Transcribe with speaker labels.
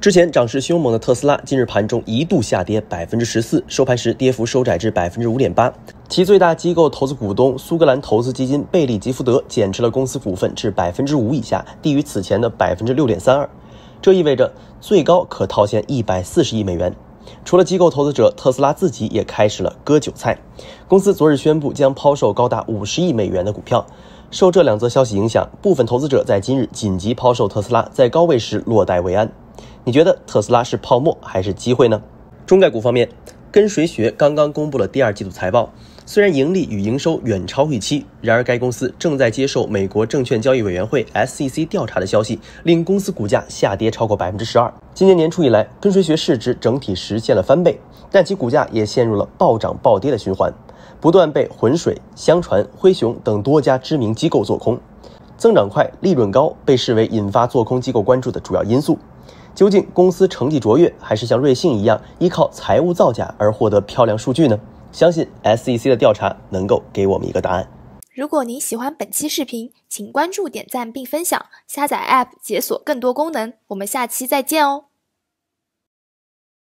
Speaker 1: 之前涨势凶猛的特斯拉，今日盘中一度下跌百分之十四，收盘时跌幅收窄至百分之五点八。其最大机构投资股东苏格兰投资基金贝利吉福德减持了公司股份至百分之五以下，低于此前的百分之六点三二。这意味着最高可套现一百四十亿美元。除了机构投资者，特斯拉自己也开始了割韭菜。公司昨日宣布将抛售高达五十亿美元的股票。受这两则消息影响，部分投资者在今日紧急抛售特斯拉，在高位时落袋为安。你觉得特斯拉是泡沫还是机会呢？中概股方面，跟谁学刚刚公布了第二季度财报，虽然盈利与营收远超预期，然而该公司正在接受美国证券交易委员会 （SEC） 调查的消息，令公司股价下跌超过百分之十二。今年年初以来，跟谁学市值整体实现了翻倍，但其股价也陷入了暴涨暴跌的循环，不断被浑水、相传、灰熊等多家知名机构做空。增长快、利润高被视为引发做空机构关注的主要因素。究竟公司成绩卓越，还是像瑞幸一样依靠财务造假而获得漂亮数据呢？相信 SEC 的调查能够给我们一个答案。
Speaker 2: 如果您喜欢本期视频，请关注、点赞并分享，下载 App 解锁更多功能。我们下期再见哦！